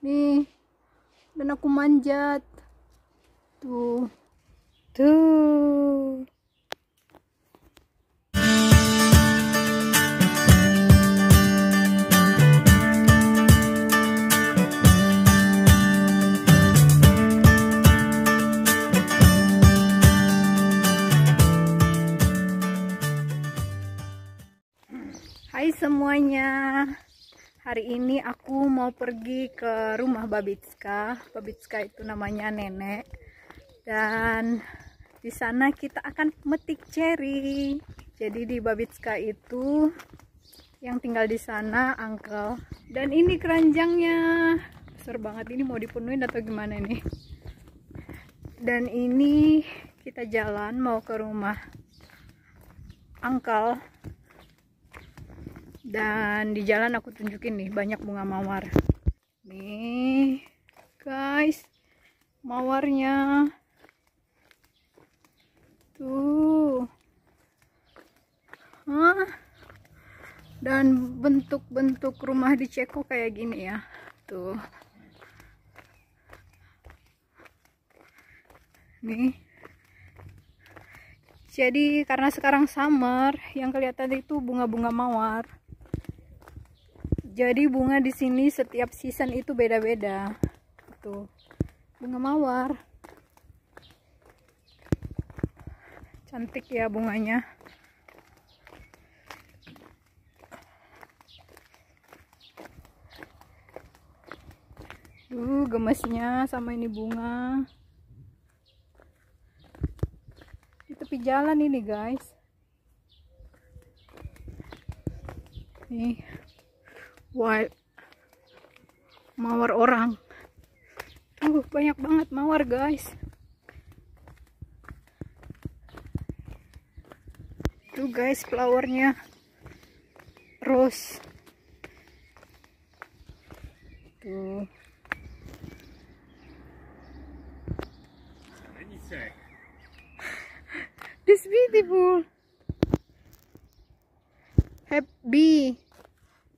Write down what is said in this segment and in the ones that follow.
nih dan aku manjat tuh tuh Hai semuanya hari ini aku mau pergi ke rumah Babitska Babitska itu namanya nenek dan di sana kita akan metik ceri. jadi di Babitska itu yang tinggal di sana uncle dan ini keranjangnya besar banget ini mau dipenuhi atau gimana nih dan ini kita jalan mau ke rumah uncle dan di jalan aku tunjukin nih banyak bunga mawar nih guys mawarnya tuh Hah? dan bentuk-bentuk rumah di Ceko kayak gini ya tuh nih jadi karena sekarang summer yang kelihatan itu bunga-bunga mawar jadi bunga di sini setiap season itu beda-beda. Tuh. Bunga mawar. Cantik ya bunganya. Duh, gemesnya sama ini bunga. Di tepi jalan ini, guys. Nih. Wah mawar orang uh banyak banget mawar guys tuh guys flowernya rose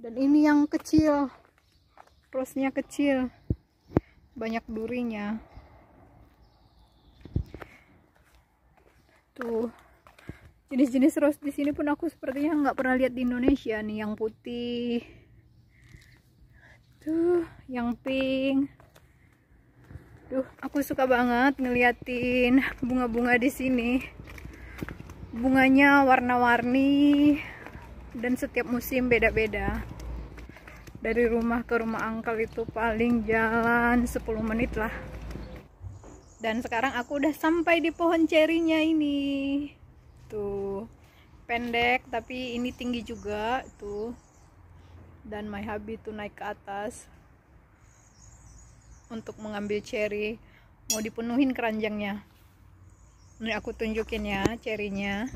dan ini yang kecil rosnya kecil banyak durinya tuh jenis-jenis ros di sini pun aku sepertinya nggak pernah lihat di Indonesia nih yang putih tuh yang pink Duh, aku suka banget ngeliatin bunga-bunga di sini. Bunganya warna-warni, dan setiap musim beda-beda dari rumah ke rumah angkel itu paling jalan 10 menit lah dan sekarang aku udah sampai di pohon cerinya ini tuh pendek tapi ini tinggi juga tuh dan my hubby tuh naik ke atas untuk mengambil cherry mau dipenuhin keranjangnya ini aku tunjukin ya cerinya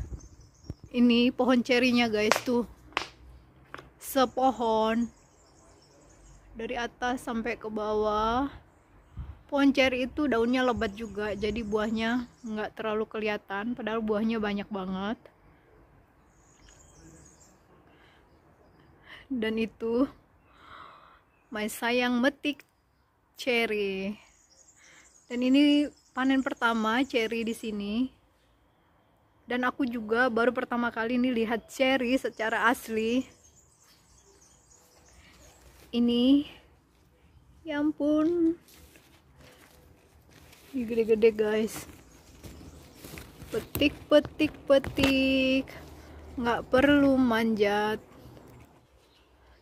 ini pohon cerinya guys tuh sepohon dari atas sampai ke bawah pohon ceri itu daunnya lebat juga jadi buahnya nggak terlalu kelihatan padahal buahnya banyak banget dan itu my sayang metik cherry dan ini panen pertama cherry di sini dan aku juga baru pertama kali ini lihat cherry secara asli ini ya ampun gede-gede guys petik petik petik nggak perlu manjat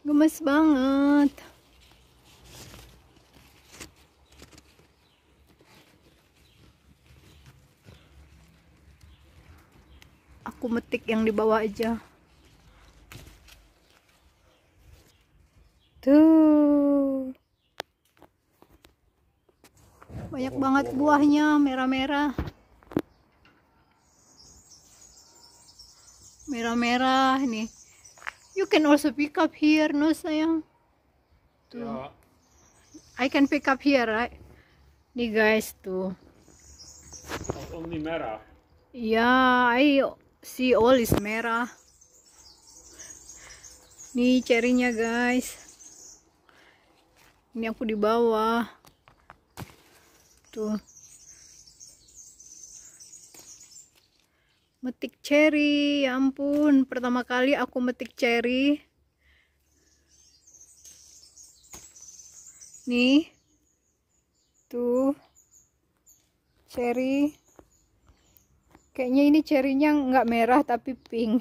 gemes banget aku metik yang di bawah aja tuh banyak banget buahnya merah-merah merah-merah nih you can also pick up here no sayang tuh ya. I can pick up here right nih guys tuh only merah yeah ayo si is merah ini cerinya guys ini aku di bawah tuh metik cherry. ya ampun pertama kali aku metik cherry. nih tuh Cherry. Kayaknya ini cerinya nggak merah tapi pink.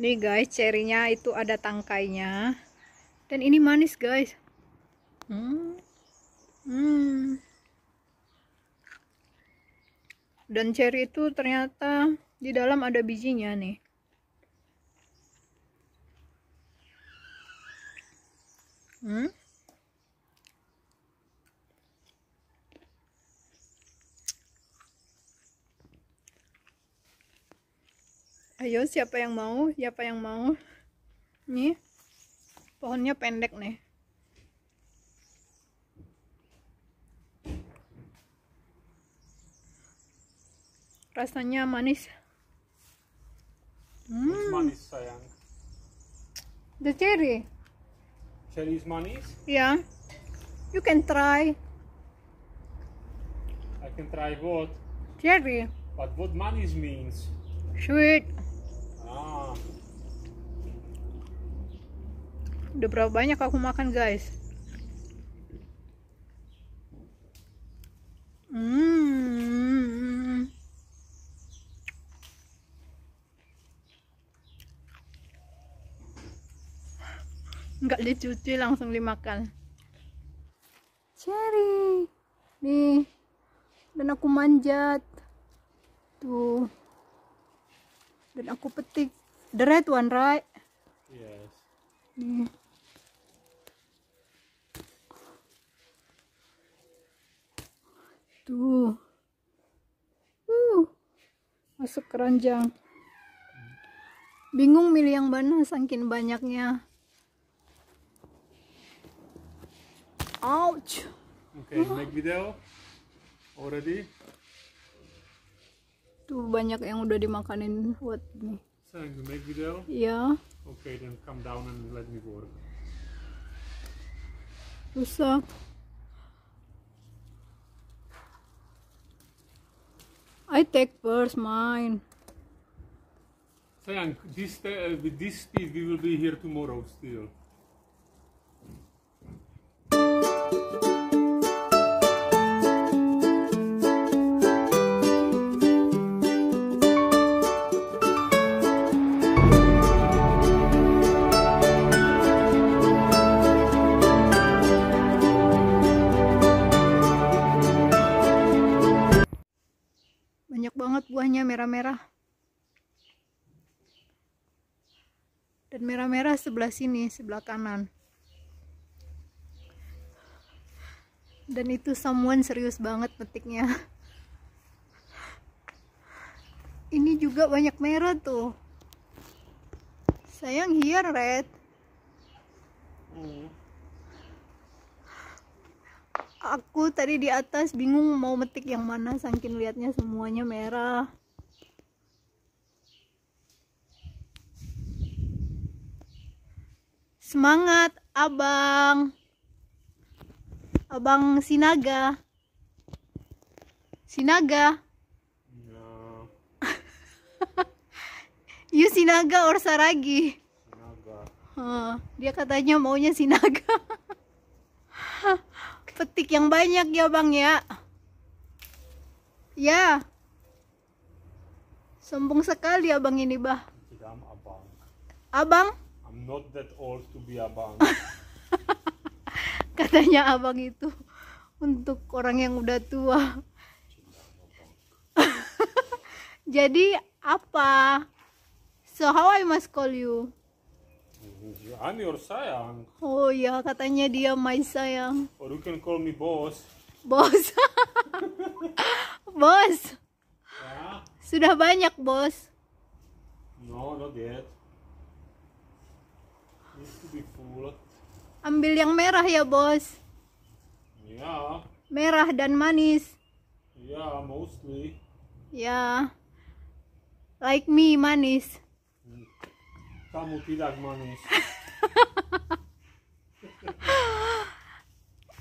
Nih guys, cerinya itu ada tangkainya. Dan ini manis guys. Hmm. Hmm. Dan ceri itu ternyata di dalam ada bijinya nih. Hmm. ayo siapa yang mau siapa yang mau nih pohonnya pendek nih rasanya manis hmm. manis sayang the cherry cherry is manis yeah you can try I can try what cherry but what manis means Sweet. Ah. Udah berapa banyak aku makan, guys? Hmm. Enggak dicuci langsung dimakan. Cherry. Nih. Dan aku manjat. Tuh dan aku petik the red one right yes Nih. tuh uh masuk keranjang bingung milih yang mana saking banyaknya ouch okay uh. make video already Tuh banyak yang udah dimakanin buat nih. Sayang, you make video? Iya. Yeah. Okay, then come down and let me work. Rusak. I take first mine. Sayang, this, uh, with this speed we will be here tomorrow still. dan merah-merah sebelah sini sebelah kanan dan itu someone serius banget petiknya ini juga banyak merah tuh sayang here red aku tadi di atas bingung mau metik yang mana saking liatnya semuanya merah Semangat, Abang. Abang Sinaga. Sinaga. No. you Sinaga or Saragi? Sinaga. Huh, dia katanya maunya Sinaga. Petik yang banyak ya, Bang ya. Ya. Sombong sekali abang ini, Bah. Abang? not that old to be abang katanya abang itu untuk orang yang udah tua jadi apa so how I must call you I'm your sayang oh ya katanya dia my sayang or you can call me boss boss. boss. Yeah. sudah banyak bos no not yet Ambil yang merah ya, Bos. Ya. Merah dan manis. Ya, mostly. Ya. Like me manis. Kamu tidak manis.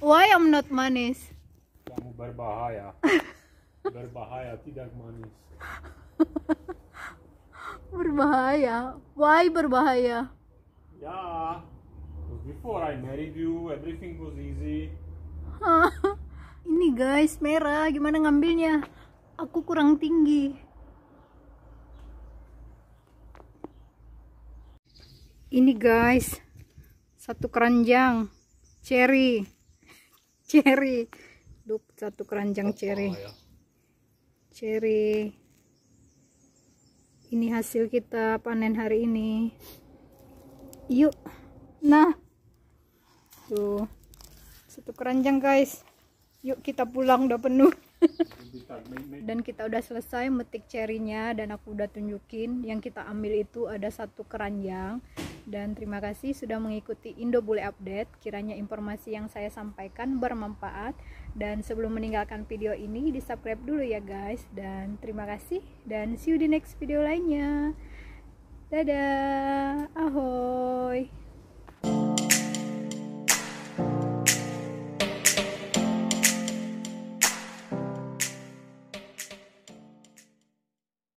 Why I'm not manis? Kamu berbahaya. berbahaya tidak manis. berbahaya. Why berbahaya? Yeah. Before I married you, everything was easy. Ah, ini guys, merah. Gimana ngambilnya? Aku kurang tinggi. Ini guys, satu keranjang cherry. Cherry. Duk, satu keranjang cherry. Ya. Cherry. Ini hasil kita panen hari ini yuk nah tuh satu keranjang guys yuk kita pulang udah penuh dan kita udah selesai metik cerinya dan aku udah tunjukin yang kita ambil itu ada satu keranjang dan terima kasih sudah mengikuti Indo Bule Update. Kiranya informasi yang saya sampaikan bermanfaat. Dan sebelum meninggalkan video ini, di subscribe dulu ya guys. Dan terima kasih dan see you di next video lainnya. Dadah, ahoy.